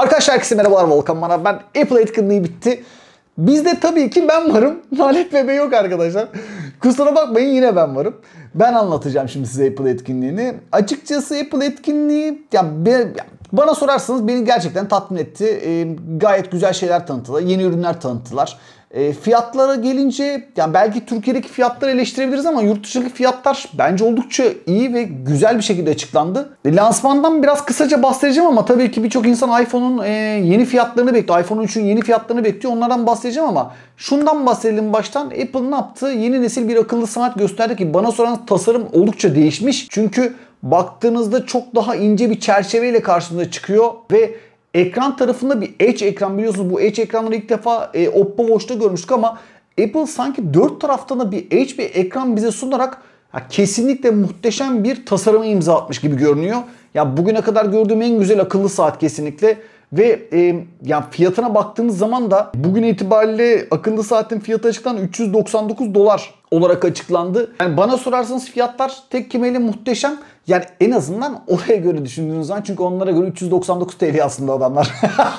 Arkadaşlar herkese merhabalar Volkan Manav ben. Apple etkinliği bitti. Bizde tabii ki ben varım. Nalet bebe yok arkadaşlar. Kusura bakmayın yine ben varım. Ben anlatacağım şimdi size Apple etkinliğini. Açıkçası Apple etkinliği ya, ben. ya bana sorarsanız beni gerçekten tatmin etti. E, gayet güzel şeyler tanıttılar. Yeni ürünler tanıttılar. E, fiyatlara gelince yani belki Türkiye'deki fiyatları eleştirebiliriz ama yurt dışındaki fiyatlar bence oldukça iyi ve güzel bir şekilde açıklandı. E, lansmandan biraz kısaca bahsedeceğim ama tabii ki birçok insan iPhone'un e, yeni fiyatlarını bekliyor. iPhone 3'ün yeni fiyatlarını bekliyor. Onlardan bahsedeceğim ama şundan bahsedelim baştan. Apple ne yaptı? Yeni nesil bir akıllı saat gösterdi ki bana soran tasarım oldukça değişmiş. Çünkü baktığınızda çok daha ince bir çerçeveyle karşınıza çıkıyor ve ekran tarafında bir Edge ekran biliyorsunuz bu Edge ekranları ilk defa e, Oppo Watch'ta görmüştük ama Apple sanki dört taraftan da bir Edge bir ekran bize sunarak ya kesinlikle muhteşem bir tasarıma imza atmış gibi görünüyor. Ya bugüne kadar gördüğüm en güzel akıllı saat kesinlikle. Ve e, yani fiyatına baktığımız zaman da bugün itibariyle akıllı saatin fiyatı açıklanan 399 dolar olarak açıklandı. Yani bana sorarsanız fiyatlar tek kimeyle muhteşem. Yani en azından oraya göre düşündüğünüz zaman çünkü onlara göre 399 TL aslında adamlar.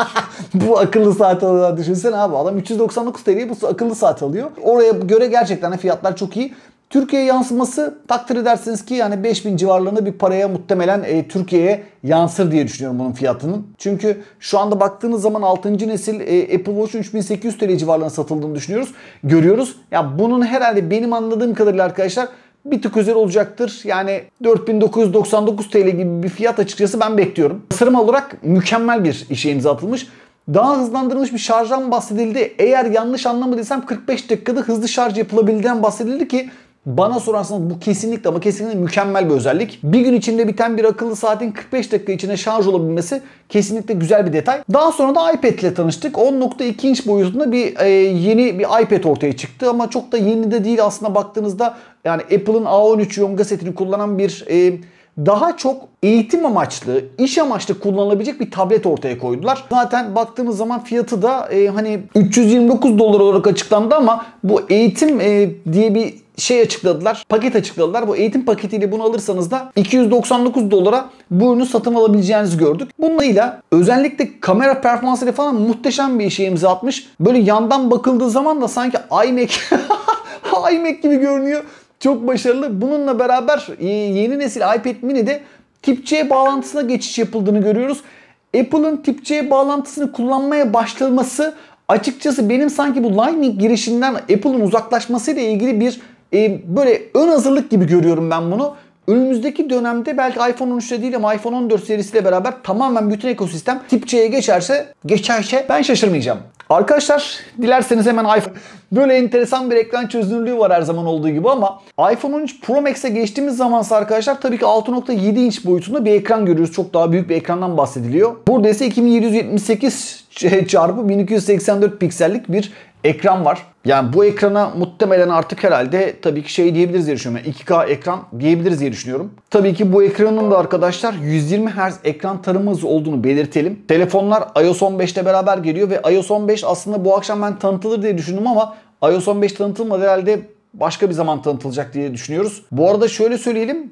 bu akıllı saat alıyorlar düşünsene abi adam 399 TL bu akıllı saat alıyor. Oraya göre gerçekten fiyatlar çok iyi. Türkiye yansıması takdir edersiniz ki yani 5000 civarlarında bir paraya muhtemelen e, Türkiye'ye yansır diye düşünüyorum bunun fiyatının. Çünkü şu anda baktığınız zaman 6. nesil e, Apple Watch 3800 TL civarlarında satıldığını düşünüyoruz. Görüyoruz. Ya bunun herhalde benim anladığım kadarıyla arkadaşlar bir tık üzeri olacaktır. Yani 4999 TL gibi bir fiyat açıkçası ben bekliyorum. Tasarım olarak mükemmel bir işe imza atılmış. Daha hızlandırılmış bir şarjdan bahsedildi. Eğer yanlış anlamadıysam 45 dakikada hızlı şarj yapılabildiğinden bahsedildi ki bana sorarsanız bu kesinlikle ama kesinlikle mükemmel bir özellik. Bir gün içinde biten bir akıllı saatin 45 dakika içinde şarj olabilmesi kesinlikle güzel bir detay. Daha sonra da iPad ile tanıştık. 10.2 inç boyutunda bir e, yeni bir iPad ortaya çıktı ama çok da yeni de değil aslında baktığınızda yani Apple'ın A13 yonga setini kullanan bir e, daha çok eğitim amaçlı, iş amaçlı kullanılabilecek bir tablet ortaya koydular. Zaten baktığınız zaman fiyatı da e, hani 329 dolar olarak açıklandı ama bu eğitim e, diye bir şey açıkladılar. Paket açıkladılar. Bu eğitim paketiyle bunu alırsanız da 299 dolara bu ürünü satın alabileceğinizi gördük. Bununla özellikle kamera performansıyla falan muhteşem bir işe imza atmış. Böyle yandan bakıldığı zaman da sanki iMac iMac gibi görünüyor. Çok başarılı. Bununla beraber e, yeni nesil iPad mini'de Tip-C bağlantısına geçiş yapıldığını görüyoruz. Apple'ın Tip-C bağlantısını kullanmaya başlaması açıkçası benim sanki bu Lightning girişinden Apple'ın uzaklaşmasıyla ilgili bir e, böyle ön hazırlık gibi görüyorum ben bunu. Önümüzdeki dönemde belki iPhone 13 değil ama iPhone 14 serisiyle beraber tamamen bütün ekosistem tip C'ye geçerse, geçerse ben şaşırmayacağım. Arkadaşlar dilerseniz hemen iPhone böyle enteresan bir ekran çözünürlüğü var her zaman olduğu gibi ama iPhone 13 Pro Max'e geçtiğimiz zamansa arkadaşlar tabii ki 6.7 inç boyutunda bir ekran görüyoruz. Çok daha büyük bir ekrandan bahsediliyor. Burada ise 2778 çarpı 1284 piksellik bir ekran var. Yani bu ekrana muhtemelen artık herhalde tabii ki şey diyebiliriz diye düşünüyorum. 2K ekran diyebiliriz diye düşünüyorum. Tabii ki bu ekranın da arkadaşlar 120 Hz ekran tarımız olduğunu belirtelim. Telefonlar iOS 15 ile beraber geliyor ve iOS 15 aslında bu akşam ben tanıtılır diye düşündüm ama iOS 15 tanıtılmadı herhalde başka bir zaman tanıtılacak diye düşünüyoruz. Bu arada şöyle söyleyelim.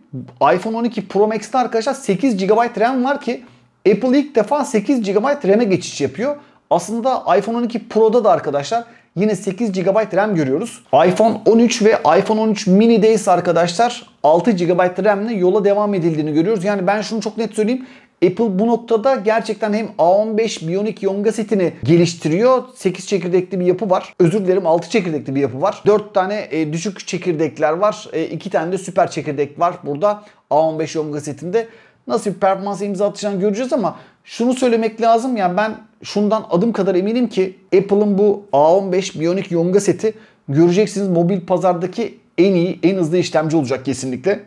iPhone 12 Pro Max'te arkadaşlar 8 GB RAM var ki Apple ilk defa 8 GB RAM'e geçiş yapıyor. Aslında iPhone 12 Pro'da da arkadaşlar yine 8 GB RAM görüyoruz. iPhone 13 ve iPhone 13 mini ise arkadaşlar 6 GB RAM ile yola devam edildiğini görüyoruz. Yani ben şunu çok net söyleyeyim. Apple bu noktada gerçekten hem A15 Bionic yonga setini geliştiriyor. 8 çekirdekli bir yapı var. Özür dilerim 6 çekirdekli bir yapı var. 4 tane e, düşük çekirdekler var. E, 2 tane de süper çekirdek var burada A15 yonga setinde nasıl bir performans imza atacağını göreceğiz ama şunu söylemek lazım yani ben şundan adım kadar eminim ki Apple'ın bu A15 Bionic Yonga seti göreceksiniz mobil pazardaki en iyi, en hızlı işlemci olacak kesinlikle.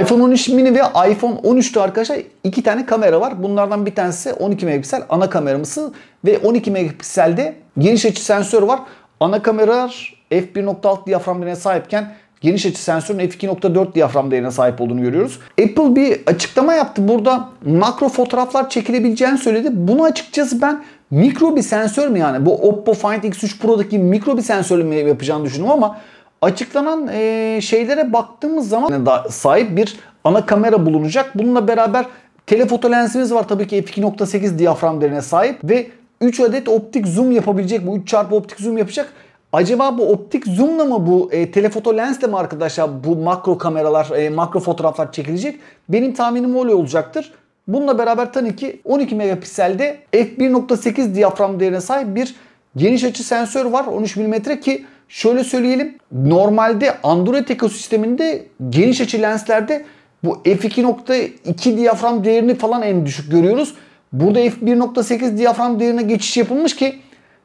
iPhone 13 mini ve iPhone 13'te arkadaşlar iki tane kamera var. Bunlardan bir tanesi 12 megapiksel ana kameramızı ve 12 megapikselde geniş açı sensör var. Ana kamera f1.6 diyaframlarına sahipken geniş açı sensörün f2.4 diyafram değerine sahip olduğunu görüyoruz. Apple bir açıklama yaptı. Burada makro fotoğraflar çekilebileceğini söyledi. Bunu açıkçası ben mikro bir sensör mü yani? Bu Oppo Find X3 Pro'daki mikro bir sensör mü yapacağını düşündüm ama açıklanan e, şeylere baktığımız zaman sahip bir ana kamera bulunacak. Bununla beraber telefoto lensimiz var tabii ki f2.8 diyafram değerine sahip ve 3 adet optik zoom yapabilecek bu 3 çarpı optik zoom yapacak Acaba bu optik zoomla mı bu e, telefoto lensle mi arkadaşlar bu makro kameralar, e, makro fotoğraflar çekilecek? Benim tahminim öyle olacaktır. Bununla beraber tabii ki 12 megapikselde f1.8 diyafram değerine sahip bir geniş açı sensör var 13 mm ki şöyle söyleyelim normalde Android ekosisteminde geniş açı lenslerde bu f2.2 diyafram değerini falan en düşük görüyoruz. Burada f1.8 diyafram değerine geçiş yapılmış ki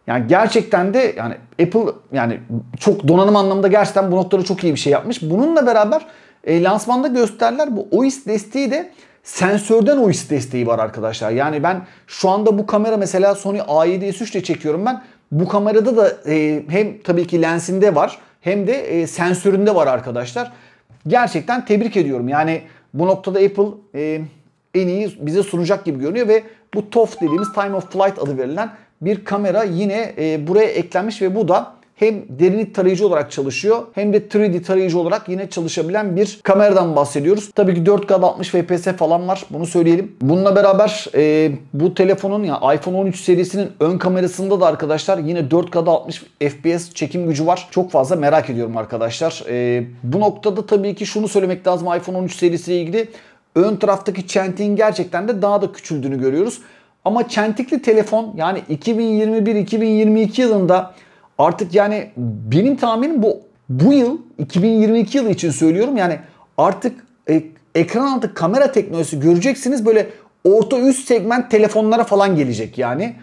yani gerçekten de yani Apple yani çok donanım anlamında gerçekten bu noktada çok iyi bir şey yapmış. Bununla beraber e, lansmanda gösterler bu OIS desteği de sensörden OIS desteği var arkadaşlar. Yani ben şu anda bu kamera mesela Sony A7S3 ile çekiyorum ben. Bu kamerada da e, hem tabii ki lensinde var hem de e, sensöründe var arkadaşlar. Gerçekten tebrik ediyorum. Yani bu noktada Apple e, en iyi bize sunacak gibi görünüyor ve bu TOF dediğimiz Time of Flight adı verilen bir kamera yine e, buraya eklenmiş ve bu da hem derinlik tarayıcı olarak çalışıyor hem de 3D tarayıcı olarak yine çalışabilen bir kameradan bahsediyoruz. Tabii ki 4 k 60 FPS falan var bunu söyleyelim. Bununla beraber e, bu telefonun ya yani iPhone 13 serisinin ön kamerasında da arkadaşlar yine 4 k 60 FPS çekim gücü var. Çok fazla merak ediyorum arkadaşlar. E, bu noktada tabii ki şunu söylemek lazım iPhone 13 serisiyle ilgili ön taraftaki çentiğin gerçekten de daha da küçüldüğünü görüyoruz. Ama çentikli telefon yani 2021-2022 yılında artık yani benim tahminim bu bu yıl 2022 yılı için söylüyorum yani artık e, ekran altı kamera teknolojisi göreceksiniz böyle orta üst segment telefonlara falan gelecek yani.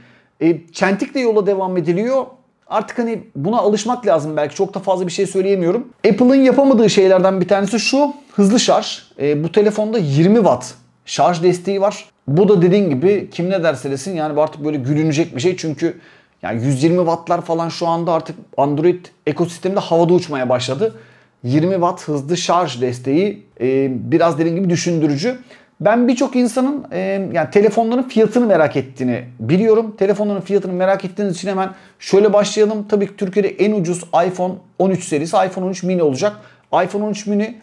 E, çentikle yola devam ediliyor. Artık hani buna alışmak lazım belki çok da fazla bir şey söyleyemiyorum. Apple'ın yapamadığı şeylerden bir tanesi şu hızlı şarj. E, bu telefonda 20 watt şarj desteği var. Bu da dediğin gibi kim ne derse desin yani artık böyle gülünecek bir şey. Çünkü yani 120 wattlar falan şu anda artık Android ekosisteminde havada uçmaya başladı. 20 watt hızlı şarj desteği e, biraz dediğim gibi düşündürücü. Ben birçok insanın e, yani telefonların fiyatını merak ettiğini biliyorum. Telefonların fiyatını merak ettiğiniz için hemen şöyle başlayalım. Tabii ki Türkiye'de en ucuz iPhone 13 serisi iPhone 13 mini olacak. iPhone 13 mini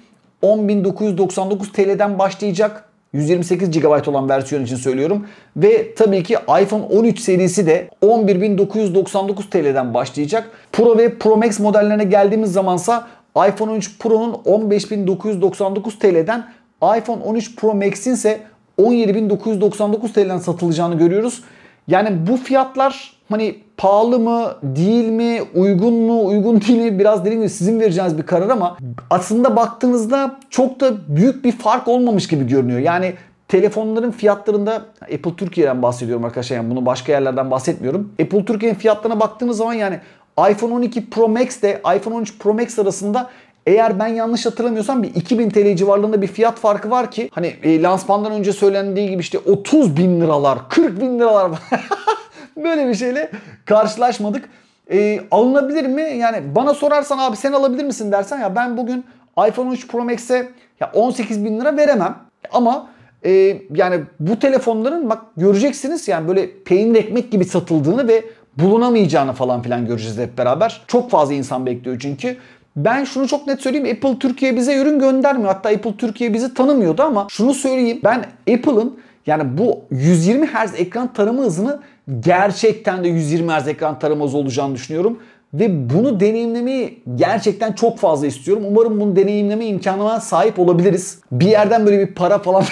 10.999 TL'den başlayacak. 128 GB olan versiyon için söylüyorum. Ve tabii ki iPhone 13 serisi de 11.999 TL'den başlayacak. Pro ve Pro Max modellerine geldiğimiz zamansa iPhone 13 Pro'nun 15.999 TL'den iPhone 13 Pro Max'in ise 17.999 TL'den satılacağını görüyoruz. Yani bu fiyatlar hani pahalı mı, değil mi, uygun mu, uygun değil mi biraz dediğim gibi sizin vereceğiniz bir karar ama aslında baktığınızda çok da büyük bir fark olmamış gibi görünüyor. Yani telefonların fiyatlarında Apple Türkiye'den bahsediyorum arkadaşlar yani bunu başka yerlerden bahsetmiyorum. Apple Türkiye'nin fiyatlarına baktığınız zaman yani iPhone 12 Pro Max ile iPhone 13 Pro Max arasında eğer ben yanlış hatırlamıyorsam bir 2000 TL civarlarında bir fiyat farkı var ki hani e, lansmandan önce söylendiği gibi işte 30 bin liralar 40 bin liralar Böyle bir şeyle karşılaşmadık. E, alınabilir mi? Yani bana sorarsan abi sen alabilir misin dersen ya ben bugün iPhone 13 Pro Max'e ya 18 bin lira veremem. Ama e, yani bu telefonların bak göreceksiniz yani böyle peynir ekmek gibi satıldığını ve bulunamayacağını falan filan göreceğiz hep beraber. Çok fazla insan bekliyor çünkü. Ben şunu çok net söyleyeyim. Apple Türkiye bize ürün göndermiyor. Hatta Apple Türkiye bizi tanımıyordu ama şunu söyleyeyim. Ben Apple'ın yani bu 120 Hz ekran tarama hızını gerçekten de 120 Hz ekran tarama hızı olacağını düşünüyorum. Ve bunu deneyimlemeyi gerçekten çok fazla istiyorum. Umarım bunu deneyimleme imkanına sahip olabiliriz. Bir yerden böyle bir para falan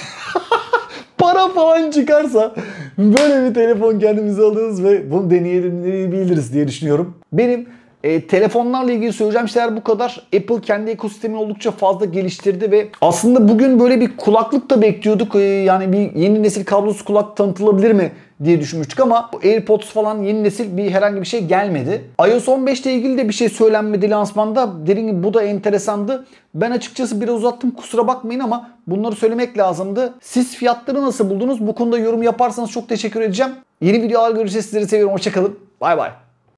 para falan çıkarsa böyle bir telefon kendimize alırız ve bunu deneyebiliriz diye düşünüyorum. Benim e, telefonlarla ilgili söyleyeceğim şeyler bu kadar. Apple kendi ekosistemini oldukça fazla geliştirdi ve aslında bugün böyle bir kulaklık da bekliyorduk. E, yani bir yeni nesil kablosuz kulak tanıtılabilir mi? diye düşünmüştük ama AirPods falan yeni nesil bir herhangi bir şey gelmedi. iOS 15 ile ilgili de bir şey söylenmedi lansmanda. Dediğim gibi bu da enteresandı. Ben açıkçası biraz uzattım kusura bakmayın ama bunları söylemek lazımdı. Siz fiyatları nasıl buldunuz? Bu konuda yorum yaparsanız çok teşekkür edeceğim. Yeni videolar görüşürüz. Sizleri seviyorum. Hoşçakalın. Bay bay.